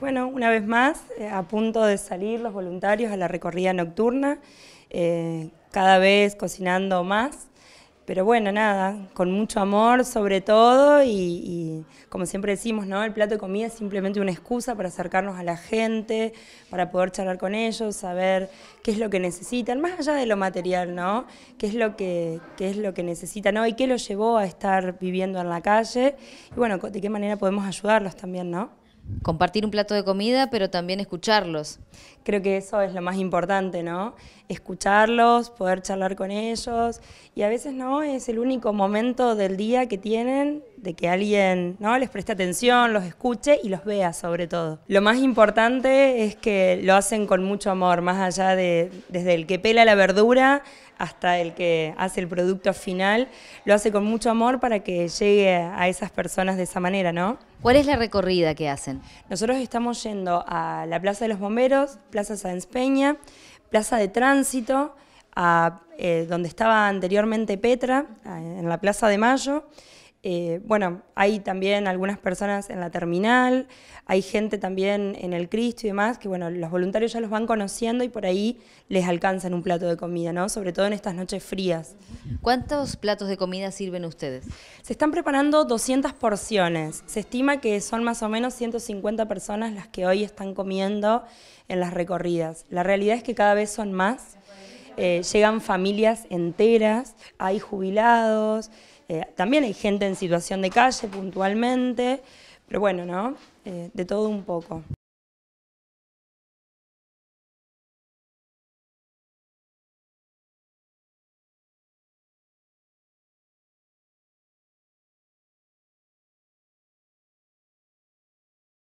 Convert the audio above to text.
Bueno, una vez más, eh, a punto de salir los voluntarios a la recorrida nocturna, eh, cada vez cocinando más, pero bueno, nada, con mucho amor sobre todo y, como siempre decimos, ¿no? el plato de comida es simplemente una excusa para acercarnos a la gente, para poder charlar con ellos, saber qué es lo que necesitan, más allá de lo material, ¿no? qué es lo que, qué es lo que necesitan y qué los llevó a estar viviendo en la calle y bueno, de qué manera podemos ayudarlos también, ¿no? compartir un plato de comida, pero también escucharlos. Creo que eso es lo más importante, ¿no? Escucharlos, poder charlar con ellos y a veces no es el único momento del día que tienen de que alguien ¿no? les preste atención, los escuche y los vea sobre todo. Lo más importante es que lo hacen con mucho amor, más allá de desde el que pela la verdura hasta el que hace el producto final, lo hace con mucho amor para que llegue a esas personas de esa manera, ¿no? ¿Cuál es la recorrida que hacen? Nosotros estamos yendo a la Plaza de los Bomberos, Plaza Sáenz Peña, Plaza de Tránsito, a, eh, donde estaba anteriormente Petra, en la Plaza de Mayo. Eh, bueno, hay también algunas personas en la terminal, hay gente también en el Cristo y demás, que bueno, los voluntarios ya los van conociendo y por ahí les alcanzan un plato de comida, ¿no? Sobre todo en estas noches frías. ¿Cuántos platos de comida sirven ustedes? Se están preparando 200 porciones. Se estima que son más o menos 150 personas las que hoy están comiendo en las recorridas. La realidad es que cada vez son más. Eh, llegan familias enteras, hay jubilados, eh, también hay gente en situación de calle puntualmente, pero bueno, ¿no? Eh, de todo un poco.